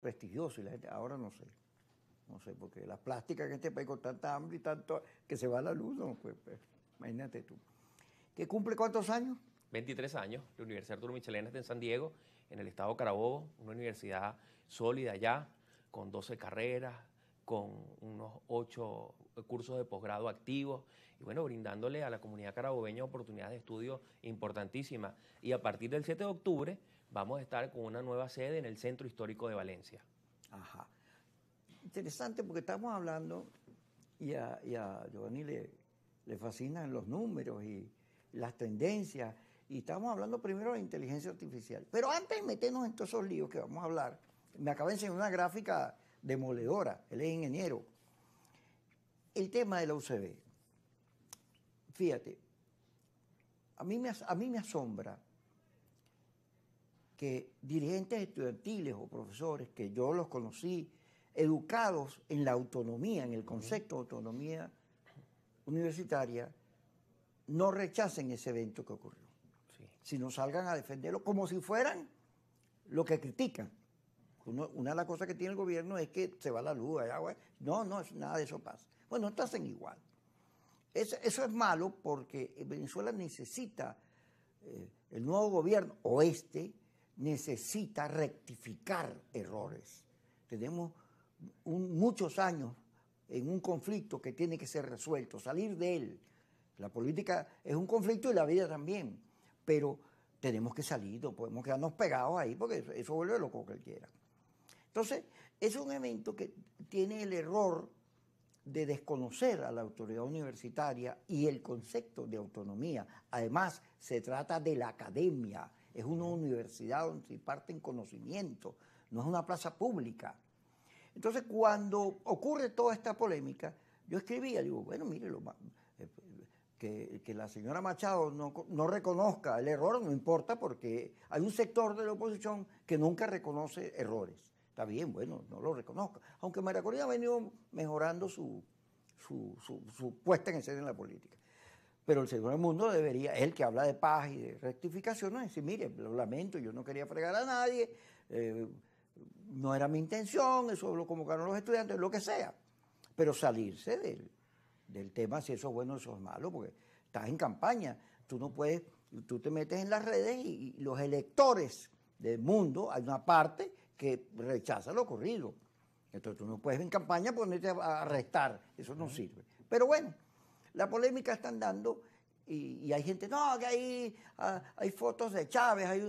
prestigioso y la gente, ahora no sé, no sé, porque la plásticas en este país con tanta hambre y tanto que se va a la luz, no, pues, pues imagínate tú. ¿Qué cumple cuántos años? 23 años, la Universidad Arturo Michelena está en San Diego, en el estado Carabobo, una universidad sólida ya, con 12 carreras, con unos 8 cursos de posgrado activos y bueno, brindándole a la comunidad carabobeña oportunidades de estudio importantísimas. Y a partir del 7 de octubre vamos a estar con una nueva sede en el Centro Histórico de Valencia. Ajá. Interesante porque estamos hablando, y a, Giovanni le, fascinan los números y las tendencias, y estamos hablando primero de inteligencia artificial. Pero antes de meternos en todos esos líos que vamos a hablar, me acaba de una gráfica demoledora, él es ingeniero. El tema de la UCB. Fíjate, a mí me, a mí me asombra que dirigentes estudiantiles o profesores que yo los conocí, educados en la autonomía, en el concepto de autonomía universitaria, no rechacen ese evento que ocurrió, Si sino salgan a defenderlo como si fueran lo que critican. una de las cosas que tiene el gobierno es que se va la luz, agua. No, no, nada de eso pasa. Bueno, no hacen igual. eso es malo porque Venezuela necesita eh, el nuevo gobierno oeste necesita rectificar errores. Tenemos muchos años en un conflicto que tiene que ser resuelto, salir de él. La política es un conflicto y la vida también, pero tenemos que salir, no podemos quedarnos pegados ahí porque eso, vuelve loco cualquiera. Entonces, es un evento que tiene el error de desconocer a la autoridad universitaria y el concepto de autonomía. Además, se trata de la academia, es una universidad donde se imparten conocimientos, no es una plaza pública. Entonces, cuando ocurre toda esta polémica, yo escribía, digo, bueno, mire, lo, eh, que, la señora Machado no, reconozca el error, no importa, porque hay un sector de la oposición que nunca reconoce errores. Está bien, bueno, no lo reconozca. Aunque María Corina ha venido mejorando su, su, su puesta en escena en la política. Pero el Señor del mundo debería, él que habla de paz y de rectificación, no decir, mire, lo lamento, yo no quería fregar a nadie, eh, no era mi intención, eso lo convocaron los estudiantes, lo que sea. Pero salirse del, tema si eso es bueno o eso es malo, porque estás en campaña, tú no puedes, tú te metes en las redes y, los electores del mundo, hay una parte que rechaza lo ocurrido. Entonces tú no puedes en campaña ponerte a arrestar, eso no sirve. Pero bueno la polémica están dando y, hay gente, no, que hay, ah, hay fotos de Chávez, hay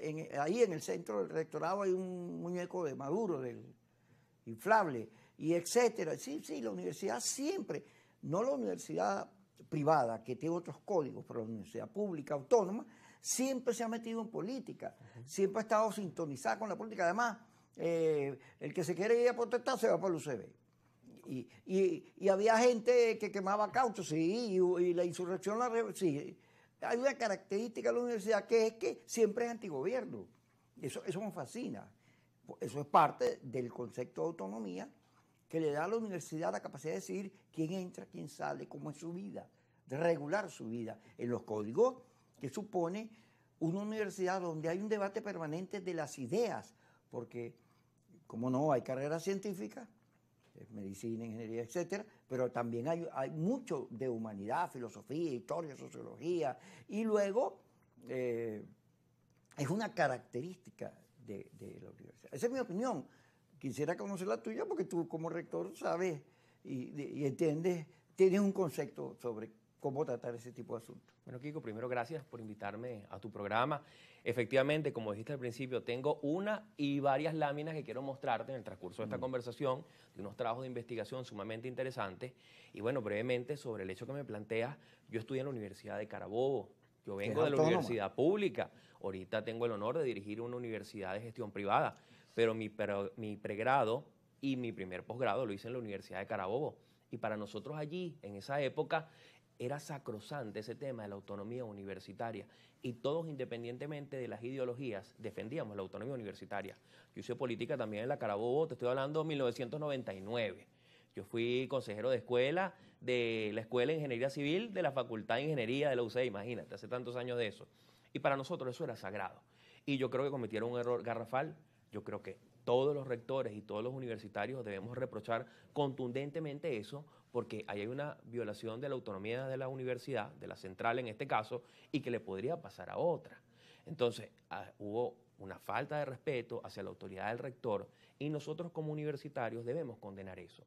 en, ahí en el centro del rectorado hay un muñeco de Maduro, del inflable, y etcétera. Sí, sí, la universidad siempre, no la universidad privada, que tiene otros códigos, pero la universidad pública, autónoma, siempre se ha metido en política, siempre ha estado sintonizada con la política. Además, eh, el que se quiere ir a protestar se va por el UCB y, había gente que quemaba caucho, sí, y, la insurrección, la sí. Hay una característica de la universidad que es que siempre es antigobierno. Eso, eso me fascina. Eso es parte del concepto de autonomía que le da a la universidad la capacidad de decidir quién entra, quién sale, cómo es su vida, de regular su vida en los códigos que supone una universidad donde hay un debate permanente de las ideas, porque, como no, hay carreras científicas, eh, medicina, ingeniería, etcétera, pero también hay, mucho de humanidad, filosofía, historia, sociología, y luego eh, es una característica de, la universidad. Esa es mi opinión. Quisiera conocer la tuya porque tú como rector sabes y, y entiendes, tienes un concepto sobre cómo tratar ese tipo de asuntos. Bueno, Kiko, primero gracias por invitarme a tu programa. Efectivamente, como dijiste al principio, tengo una y varias láminas que quiero mostrarte en el transcurso de esta mm. conversación, de unos trabajos de investigación sumamente interesantes. Y bueno, brevemente sobre el hecho que me planteas, yo estudié en la Universidad de Carabobo, yo vengo de la universidad pública. Ahorita tengo el honor de dirigir una universidad de gestión privada, pero, mi pregrado y mi primer posgrado lo hice en la Universidad de Carabobo. Y para nosotros allí, en esa época, era sacrosante ese tema de la autonomía universitaria y todos independientemente de las ideologías defendíamos la autonomía universitaria. Yo hice política también en la Carabobo, te estoy hablando de 1999. Yo fui consejero de escuela de la Escuela de Ingeniería Civil de la Facultad de Ingeniería de la UCE, imagínate, hace tantos años de eso. Y para nosotros eso era sagrado. Y yo creo que cometieron un error garrafal. Yo creo que todos los rectores y todos los universitarios debemos reprochar contundentemente eso porque ahí hay una violación de la autonomía de la universidad, de la central en este caso, y que le podría pasar a otra. Entonces, ah, hubo una falta de respeto hacia la autoridad del rector y nosotros como universitarios debemos condenar eso.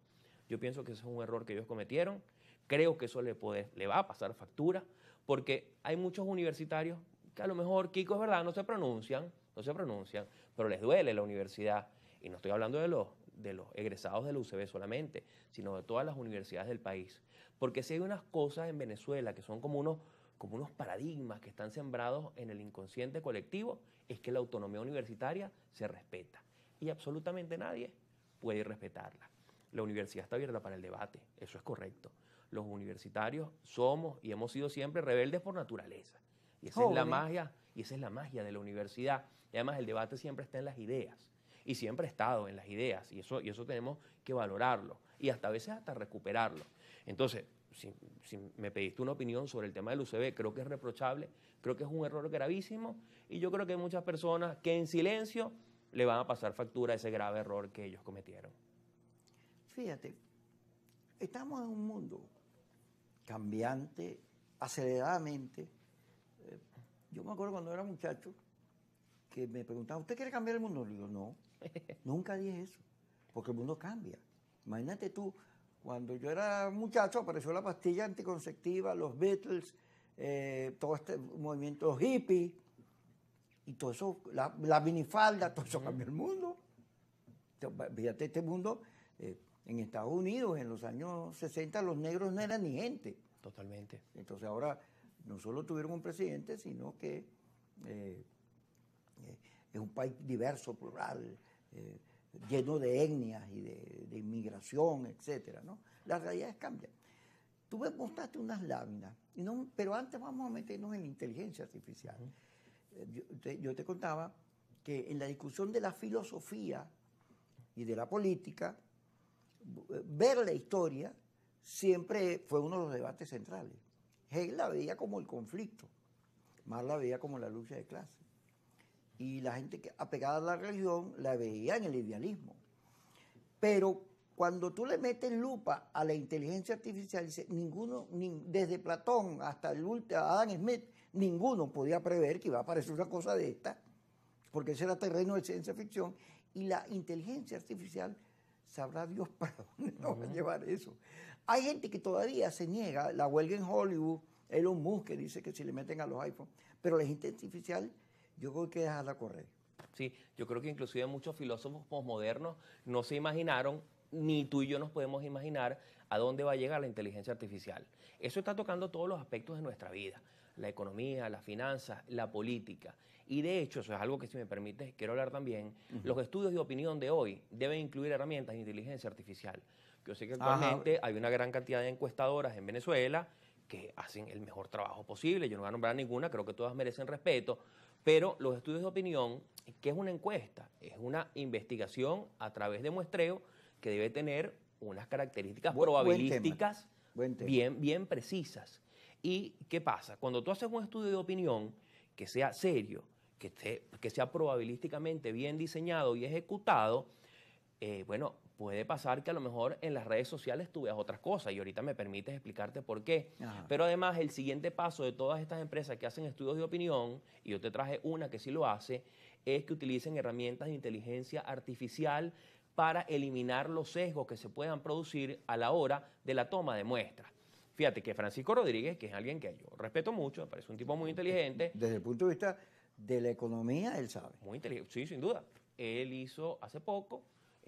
Yo pienso que ese es un error que ellos cometieron, creo que eso le, le va a pasar factura, porque hay muchos universitarios que a lo mejor, Kiko, es verdad, no se pronuncian, no se pronuncian, pero les duele la universidad. Y no estoy hablando de los de los egresados de la UCB solamente, sino de todas las universidades del país. Porque si hay unas cosas en Venezuela que son como unos, como unos paradigmas que están sembrados en el inconsciente colectivo, es que la autonomía universitaria se respeta. Y absolutamente nadie puede respetarla. La universidad está abierta para el debate, eso es correcto. Los universitarios somos y hemos sido siempre rebeldes por naturaleza. Y esa es la magia, y esa es la magia de la universidad. Y además el debate siempre está en las ideas y siempre ha estado en las ideas y eso, y eso tenemos que valorarlo y hasta veces hasta recuperarlo. Entonces, si, si, me pediste una opinión sobre el tema del UCB, creo que es reprochable, creo que es un error gravísimo y yo creo que hay muchas personas que en silencio le van a pasar factura a ese grave error que ellos cometieron. Fíjate, estamos en un mundo cambiante, aceleradamente. Eh, yo me acuerdo cuando era muchacho, que me preguntaba, ¿usted quiere cambiar el mundo? Le digo, no, nunca dije eso, porque el mundo cambia. Imagínate tú, cuando yo era muchacho apareció la pastilla anticonceptiva, los Beatles, eh, todo este movimiento hippie, y todo eso, la, minifalda, todo eso cambió el mundo. fíjate, este mundo, eh, en Estados Unidos, en los años 60, los negros no eran ni gente. Totalmente. Entonces ahora no solo tuvieron un presidente, sino que... Eh, eh, es un país diverso, plural, eh, lleno de etnias y de, inmigración, etc. ¿no? Las realidades cambian. Tú me mostraste unas láminas, pero antes vamos a meternos en la inteligencia artificial. Eh, yo, te, yo te contaba que en la discusión de la filosofía y de la política, ver la historia siempre fue uno de los debates centrales. Hegel la veía como el conflicto, Marx la veía como la lucha de clases y la gente que, apegada a la religión la veía en el idealismo. Pero cuando tú le metes lupa a la inteligencia artificial, ninguno, desde Platón hasta el último, Adam Smith, ninguno podía prever que iba a aparecer una cosa de esta, porque ese era terreno de ciencia ficción, y la inteligencia artificial sabrá Dios para dónde nos va a llevar eso. Hay gente que todavía se niega, la huelga en Hollywood, Elon Musk que dice que si le meten a los iPhones, pero la inteligencia artificial yo creo que dejarla correr. Sí, yo creo que inclusive muchos filósofos posmodernos no se imaginaron, ni tú y yo nos podemos imaginar a dónde va a llegar la inteligencia artificial. Eso está tocando todos los aspectos de nuestra vida, la economía, las finanzas, la política. Y de hecho, eso es algo que si me permites quiero hablar también, los estudios de opinión de hoy deben incluir herramientas de inteligencia artificial. Yo sé que actualmente hay una gran cantidad de encuestadoras en Venezuela que hacen el mejor trabajo posible. Yo no voy a nombrar ninguna, creo que todas merecen respeto, pero los estudios de opinión, que es una encuesta? Es una investigación a través de muestreo que debe tener unas características probabilísticas Bien, bien precisas. ¿Y qué pasa? Cuando tú haces un estudio de opinión que sea serio, que, que sea probabilísticamente bien diseñado y ejecutado, eh, bueno, puede pasar que a lo mejor en las redes sociales tú veas otras cosas y ahorita me permites explicarte por qué. Pero además el siguiente paso de todas estas empresas que hacen estudios de opinión, y yo te traje una que sí lo hace, es que utilicen herramientas de inteligencia artificial para eliminar los sesgos que se puedan producir a la hora de la toma de muestras. Fíjate que Francisco Rodríguez, que es alguien que yo respeto mucho, parece un tipo muy inteligente. Desde el punto de vista de la economía, él sabe. Muy inteligente, sí, sin duda. Él hizo hace poco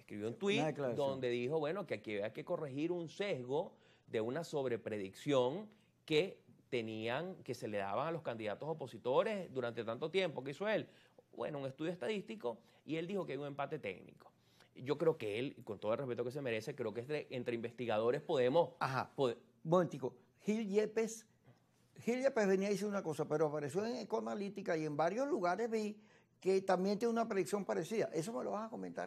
escribió un tweet donde dijo, bueno, que aquí había que corregir un sesgo de una sobrepredicción que tenían, que se le daban a los candidatos opositores durante tanto tiempo que hizo él. Bueno, un estudio estadístico y él dijo que hay un empate técnico yo creo que él, con todo el respeto que se merece, creo que entre, investigadores podemos... Ajá. Pod Momentico, Gil Yepes, Gil Yepes venía y hizo una cosa, pero apareció en Ecoanalítica y en varios lugares vi que también tiene una predicción parecida. Eso me lo vas a comentar.